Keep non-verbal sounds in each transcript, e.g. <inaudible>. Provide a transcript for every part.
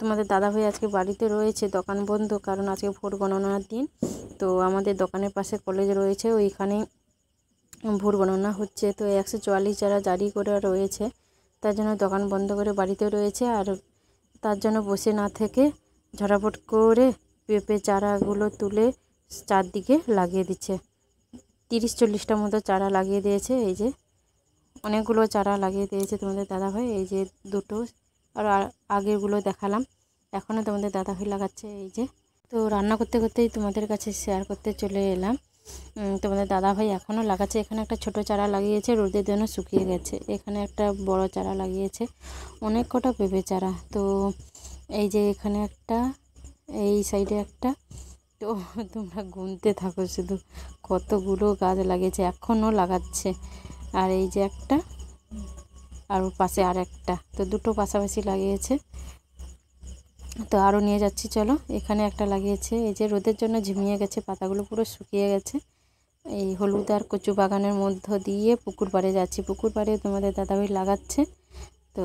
তোমাদের দাদা ভাই আজকে বাড়িতে রয়েছে দোকান বন্ধ কারণ আজকে ভোট গণনার দিন তো আমাদের দোকানের পাশে কলেজ রয়েছে ওইখানে ভোট গণনা হচ্ছে তো একশো চুয়াল্লিশ যারা জারি করে রয়েছে তার জন্য দোকান বন্ধ করে বাড়িতে রয়েছে আর তার জন্য বসে না থেকে ঝরাপট করে পেঁপে চারাগুলো তুলে চারদিকে লাগিয়ে দিচ্ছে তিরিশ চল্লিশটা মতো চারা লাগিয়ে দিয়েছে এই যে অনেকগুলো চারা লাগিয়ে দিয়েছে তোমাদের দাদা ভাই এই যে দুটো আর আগেরগুলো দেখালাম এখনও তোমাদের দাদাভাই লাগাচ্ছে এই যে তো রান্না করতে করতেই তোমাদের কাছে শেয়ার করতে চলে এলাম তোমাদের দাদাভাই এখনও লাগাচ্ছে এখানে একটা ছোট চারা লাগিয়েছে রোদের জন্য শুকিয়ে গেছে এখানে একটা বড় চারা লাগিয়েছে অনেক কটা পেঁপে চারা তো এই যে এখানে একটা এই সাইডে একটা তো তোমরা গুনতে থাকো শুধু কতগুলো গাছ লাগিয়েছে এখনও লাগাচ্ছে আর এই যে একটা আর ওর পাশে আর একটা তো দুটো পাশাপাশি লাগিয়েছে তো আরও নিয়ে যাচ্ছি চলো এখানে একটা লাগিয়েছে এই যে রোদের জন্য ঝিমিয়ে গেছে পাতাগুলো পুরো শুকিয়ে গেছে এই হলুদ আর কচু বাগানের মধ্য দিয়ে পুকুর পাড়ে যাচ্ছি পুকুর পাড়ে তোমাদের দাদাভাই লাগাচ্ছে তো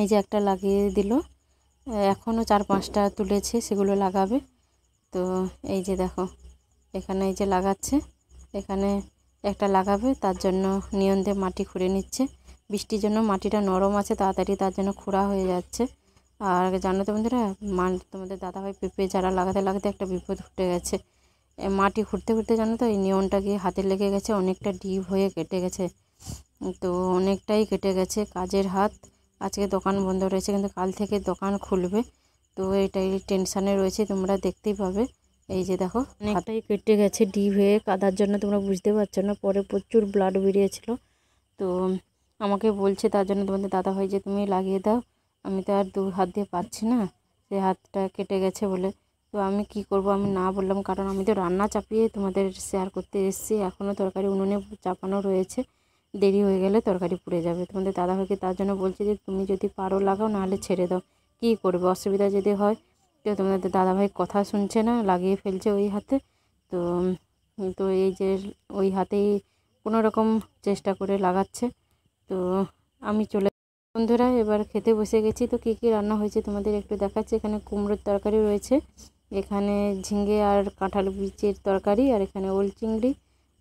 এই যে একটা লাগিয়ে দিল এখনও চার পাঁচটা তুলেছে সেগুলো লাগাবে তো এই যে দেখো এখানে এই যে লাগাচ্ছে এখানে একটা লাগাবে তার জন্য নিয়ন্দে মাটি খুঁড়ে নিচ্ছে বৃষ্টির জন্য মাটিটা নরম আছে তাড়াতাড়ি তার জন্য খোঁড়া হয়ে যাচ্ছে আর জানো তো বন্ধুরা মা তোমাদের দাদাভাই পেঁপে যারা লাগাতে লাগাতে একটা বিপদ ঘটে গেছে মাটি খুঁড়তে ঘুরতে জানো তো এই নিয়নটা গিয়ে হাতে লেগে গেছে অনেকটা ডিপ হয়ে কেটে গেছে তো অনেকটাই কেটে গেছে কাজের হাত আজকে দোকান বন্ধ রয়েছে কিন্তু কাল থেকে দোকান খুলবে তো এটাই টেনশানে রয়েছে তোমরা দেখতেই পাবে এই যে দেখো অনেকটাই কেটে গেছে ডিপ হয়ে কাদার জন্য তোমরা বুঝতে পারছো না পরে প্রচুর ব্লাড বেরিয়েছিল তো আমাকে বলছে তার জন্য তোমাদের দাদা হয় যে তুমি লাগিয়ে দাও আমি তো আর দু হাত দিয়ে পাচ্ছি না সে হাতটা কেটে গেছে বলে তো আমি কি করব আমি না বললাম কারণ আমি তো রান্না চাপিয়ে তোমাদের শেয়ার করতে এসেছি এখনও তরকারি উনুনে চাপানো রয়েছে দেরি হয়ে গেলে তরকারি পুড়ে যাবে তোমাদের দাদা হয়েকে তার জন্য বলছে যে তুমি যদি পারো লাগাও নাহলে ছেড়ে দাও কি করবে অসুবিধা যদি হয় তো তোমাদের দাদাভাই কথা শুনছে না লাগিয়ে ফেলছে ওই হাতে তো তো এই যে ওই হাতেই কোনো রকম চেষ্টা করে লাগাচ্ছে তো আমি চলে বন্ধুরা এবার খেতে বসে গেছি তো কী কী রান্না হয়েছে তোমাদের একটু দেখাচ্ছি এখানে কুমড়োর তরকারি রয়েছে এখানে ঝিঙে আর কাঁঠাল বীজের তরকারি আর এখানে ওল চিংড়ি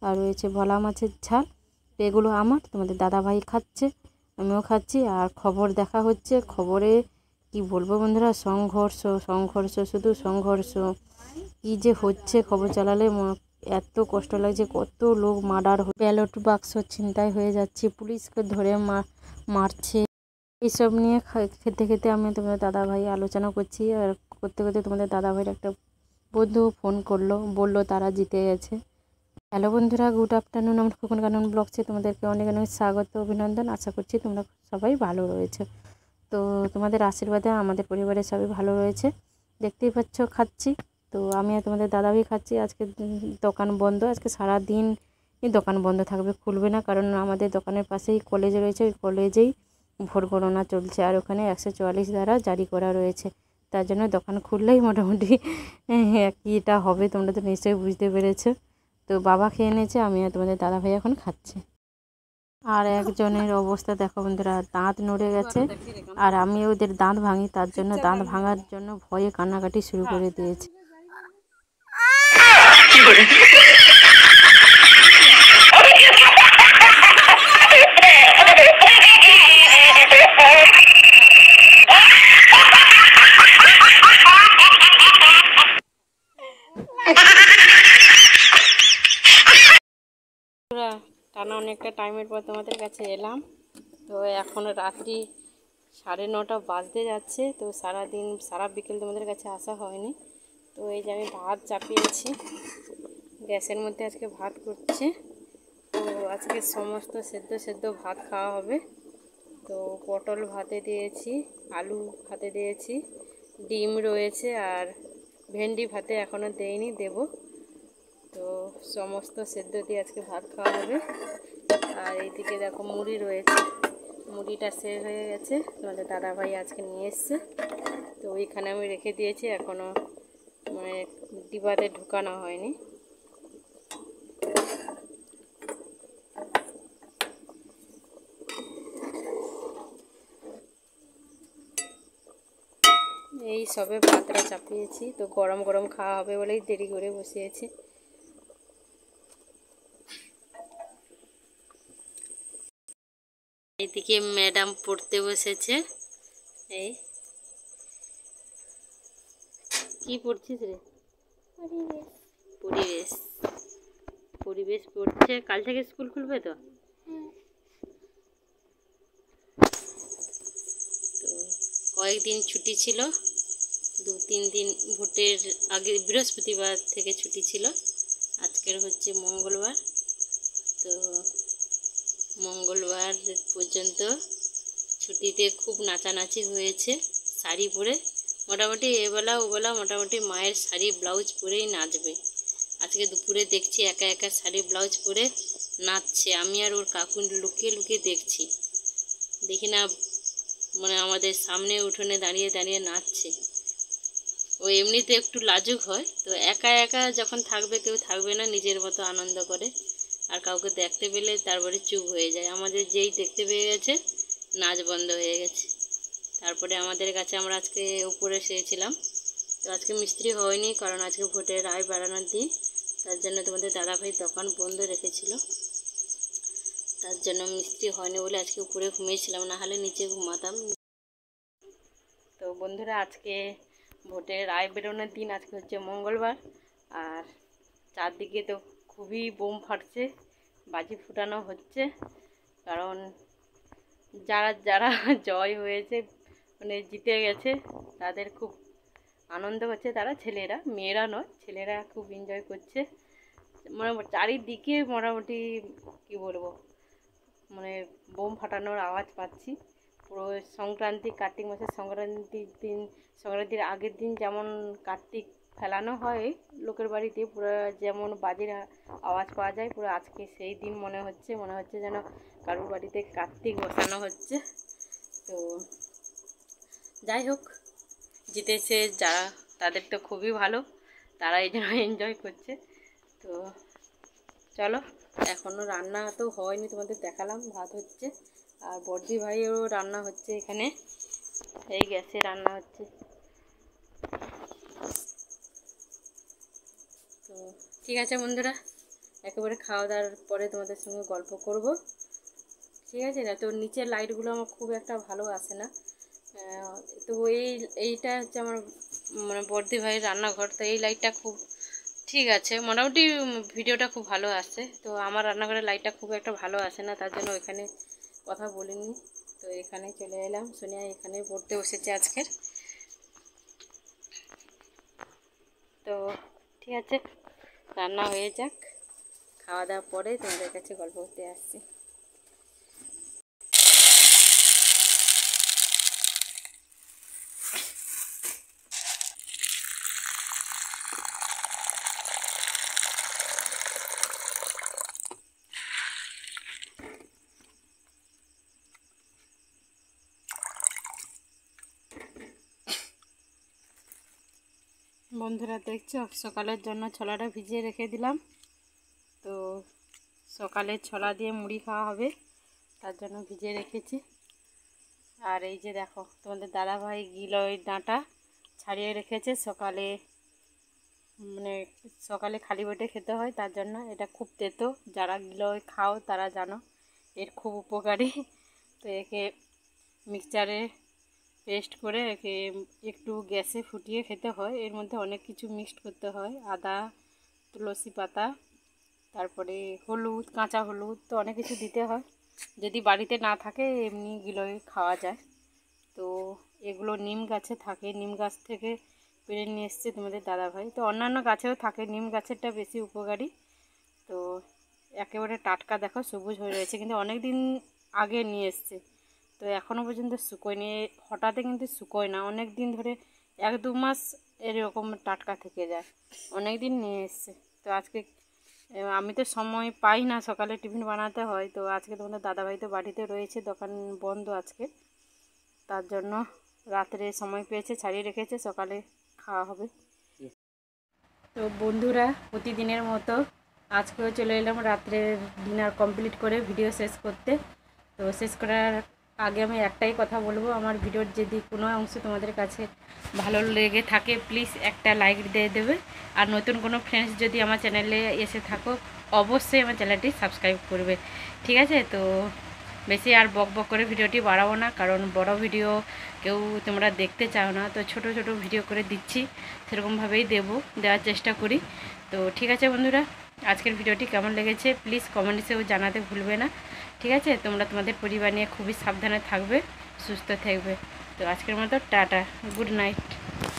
আর রয়েছে ভলা মাছের ঝাল এগুলো আমার তোমাদের দাদা ভাই খাচ্ছে আমিও খাচ্ছি আর খবর দেখা হচ্ছে খবরে কি বলবো বন্ধুরা সংঘর্ষ সংঘর্ষ শুধু সংঘর্ষ কি যে হচ্ছে খবর চালালে এত কষ্ট লাগছে কত লোক মার্ডার ব্যালট বাক্স ছিনতাই হয়ে যাচ্ছে পুলিশকে ধরে মারছে এইসব নিয়ে খেতে খেতে আমি তোমাদের দাদা ভাই আলোচনা করছি আর করতে করতে তোমাদের দাদা ভাইয়ের একটা বন্ধু ফোন করলো বলল তারা জিতে গেছে হ্যালো বন্ধুরা গুড আফটারনুন আমার খোকন কানন ব্লগসে তোমাদেরকে অনেক অনেক স্বাগত অভিনন্দন আশা করছি তোমরা সবাই ভালো রয়েছে তো তোমাদের আশীর্বাদে আমাদের পরিবারের সবাই ভালো রয়েছে দেখতেই পাচ্ছ খাচ্ছি তো আমি আর তোমাদের দাদাভাই খাচ্ছি আজকে দোকান বন্ধ আজকে সারা দিন দোকান বন্ধ থাকবে খুলবে না কারণ আমাদের দোকানের পাশেই কলেজ রয়েছে ওই কলেজেই ভোট গণনা চলছে আর ওখানে একশো চুয়াল্লিশ দ্বারা জারি করা রয়েছে তার জন্য দোকান খুললেই মোটামুটি <laughs> এটা হবে তোমরা তো নিশ্চয়ই বুঝতে পেরেছো তো বাবা খেয়ে নিয়েছে আমি আর তোমাদের দাদাভাই এখন খাচ্ছি আর একজনের অবস্থা দেখো বন্ধুরা দাঁত নড়ে গেছে আর আমি ওদের দাঁত ভাঙি তার জন্য দাঁত ভাঙার জন্য ভয়ে কান্নাকাটি শুরু করে দিয়েছি টানা অনেকটা টাইমের পর তোমাদের কাছে এলাম তো এখন রাত্রি সাড়ে নটা বাজতে যাচ্ছে তো সারা দিন সারা বিকেল তোমাদের কাছে আসা হয়নি তো এই যে আমি ভাত চাপিয়েছি গ্যাসের মধ্যে আজকে ভাত করছি তো আজকে সমস্ত সেদ্ধ সেদ্ধ ভাত খাওয়া হবে তো পটল ভাতে দিয়েছি আলু ভাতে দিয়েছি ডিম রয়েছে আর ভেন্ডি ভাতে এখনও দেইনি দেব তো সমস্ত সেদ্ধ দিয়ে আজকে ভাত খাওয়া হবে আর এইদিকে দেখো মুড়ি রয়েছে মুড়িটা সেভ হয়ে গেছে তোমাদের দাদাভাই আজকে নিয়ে এসছে তো ওইখানে আমি রেখে দিয়েছি এখনও মানে ডিবাতে ঢুকানো হয়নি এই সবে পাতরা চাপিয়েছি তো গরম গরম খাওয়া হবে বলেই দেরি করে বসিয়েছি এদিকে ম্যাডাম পড়তে বসেছে এই কি পড়ছিস রে পরিবেশ পরিবেশ পড়ছে কাল থেকে স্কুল খুলবে তো তো কয়েকদিন ছুটি ছিল দু তিন দিন ভোটের আগে বৃহস্পতিবার থেকে ছুটি ছিল আজকের হচ্ছে মঙ্গলবার তো মঙ্গলবার পর্যন্ত ছুটিতে খুব নাচানাচি হয়েছে শাড়ি পরে মোটামুটি এবেলা ওবেলা মোটামুটি মায়ের শাড়ি ব্লাউজ পরেই নাচবে আজকে দুপুরে দেখছি একা একা শাড়ি ব্লাউজ পরে নাচছে আমি আর ওর কাকুন লুকিয়ে লুকিয়ে দেখছি দেখি না মানে আমাদের সামনে উঠোনে দাঁড়িয়ে দাঁড়িয়ে নাচছে ও এমনিতে একটু লাজুক হয় তো একা একা যখন থাকবে কেউ থাকবে না নিজের মতো আনন্দ করে আর কাউকে দেখতে পেলে তারপরে চুপ হয়ে যায় আমাদের যেই দেখতে পেয়ে গেছে নাচ বন্ধ হয়ে গেছে তারপরে আমাদের কাছে আমরা আজকে উপরে শুয়েছিলাম তো আজকে মিস্ত্রি হয়নি কারণ আজকে ভোটের রায় বাড়ানোর দিন তার জন্য তোমাদের দাদাভাই দোকান বন্ধ রেখেছিল তার জন্য মিস্ত্রি হয়নি বলে আজকে উপরে ঘুমিয়েছিলাম না হলে নিচে ঘুমাতাম তো বন্ধুরা আজকে ভোটের রায় বেরোনোর দিন আজকে হচ্ছে মঙ্গলবার আর চারদিকে তো খুবই বোম ফাটছে বাজি ফুটানো হচ্ছে কারণ যারা যারা জয় হয়েছে মানে জিতে গেছে তাদের খুব আনন্দ হচ্ছে তারা ছেলেরা মেয়েরা নয় ছেলেরা খুব এনজয় করছে মানে চারিদিকে মোটামুটি কি বলবো মানে বোম ফাটানোর আওয়াজ পাচ্ছি পুরো সংক্রান্তি কার্তিক মাসের সংক্রান্তির দিন সংক্রান্তির আগের দিন যেমন কার্তিক ফেলানো হয় লোকের বাড়িতে পুরো যেমন বাজির আওয়াজ পাওয়া যায় পুরো আজকে সেই দিন মনে হচ্ছে মনে হচ্ছে যেন কারোর বাড়িতে কার্তিক বসানো হচ্ছে তো যাই হোক জিতেছে যারা তাদের তো খুবই ভালো তারা এই জন্য এনজয় করছে তো চলো এখনও রান্না তো হয়নি তোমাদের দেখালাম ভাত হচ্ছে আর বর্জি ভাইয়েরও রান্না হচ্ছে এখানে এই গ্যাসে রান্না হচ্ছে তো ঠিক আছে বন্ধুরা একেবারে খাওয়া দাওয়ার পরে তোমাদের সঙ্গে গল্প করব ঠিক আছে না তো নিচের লাইটগুলো আমার খুব একটা ভালো আসে না তো এই এইটা হচ্ছে আমার মানে বর্দি ভাইয়ের রান্নাঘর তো এই লাইটটা খুব ঠিক আছে মোটামুটি ভিডিওটা খুব ভালো আসছে তো আমার রান্নাঘরের লাইটটা খুব একটা ভালো আসে না তার জন্য ওইখানে কথা বলিনি তো এখানে চলে এলাম সোনিয়া এখানে পড়তে বসেছে আজকের তো ঠিক আছে রান্না হয়ে যাক খাওয়া দাওয়া পরে তোমাদের কাছে গল্প করতে আসছি বন্ধুরা দেখছো সকালের জন্য ছোলাটা ভিজিয়ে রেখে দিলাম তো সকালে ছোলা দিয়ে মুড়ি খাওয়া হবে তার জন্য ভিজিয়ে রেখেছি আর এই যে দেখো তোমাদের দাদাভাই গিলয় ডাঁটা ছাড়িয়ে রেখেছে সকালে মানে সকালে খালি বেটে খেতে হয় তার জন্য এটা খুব তেতো যারা গিলয় খাও তারা জানো এর খুব উপকারী তো একে মিক্সচারে পেস্ট করে একে একটু গ্যাসে ফুটিয়ে খেতে হয় এর মধ্যে অনেক কিছু মিক্সড করতে হয় আদা তুলসী পাতা তারপরে হলুদ কাঁচা হলুদ তো অনেক কিছু দিতে হয় যদি বাড়িতে না থাকে এমনি গিলোয় খাওয়া যায় তো এগুলো নিম গাছে থাকে নিম গাছ থেকে পেরে নিয়ে এসছে তোমাদের দাদাভাই তো অন্যান্য গাছেও থাকে নিম গাছেরটা বেশি উপকারী তো একেবারে টাটকা দেখো সবুজ হয়ে রয়েছে কিন্তু অনেক দিন আগে নিয়ে এসছে তো এখনও পর্যন্ত শুকোয়নি হঠাৎই কিন্তু শুকোয় না অনেক দিন ধরে এক দু মাস এরকম টাটকা থেকে যায় অনেক দিন নিয়ে এসছে তো আজকে আমি তো সময় পাই না সকালে টিফিন বানাতে হয় তো আজকে তোমাদের দাদাভাই তো বাড়িতে রয়েছে দোকান বন্ধ আজকে তার জন্য রাত্রে সময় পেয়েছে ছাড়িয়ে রেখেছে সকালে খাওয়া হবে তো বন্ধুরা প্রতিদিনের মতো আজকেও চলে এলাম রাত্রে ডিনার কমপ্লিট করে ভিডিও শেষ করতে তো শেষ করার আগে আমি একটাই কথা বলবো আমার ভিডিওর যদি কোনো অংশ তোমাদের কাছে ভালো লেগে থাকে প্লিজ একটা লাইক দিয়ে দেবে আর নতুন কোনো ফ্রেন্ডস যদি আমার চ্যানেলে এসে থাকো অবশ্যই আমার চ্যানেলটি সাবস্ক্রাইব করবে ঠিক আছে তো বেশি আর বক বক করে ভিডিওটি বাড়াবো না কারণ বড় ভিডিও কেউ তোমরা দেখতে চাও না তো ছোট ছোট ভিডিও করে দিচ্ছি সেরকমভাবেই দেব দেওয়ার চেষ্টা করি তো ঠিক আছে বন্ধুরা আজকের ভিডিওটি কেমন লেগেছে প্লিজ কমেন্টসেও জানাতে ভুলবে না ঠিক আছে তোমরা তোমাদের পরিবার নিয়ে খুবই সাবধানে থাকবে সুস্থ থাকবে তো আজকের মতো টাটা গুড নাইট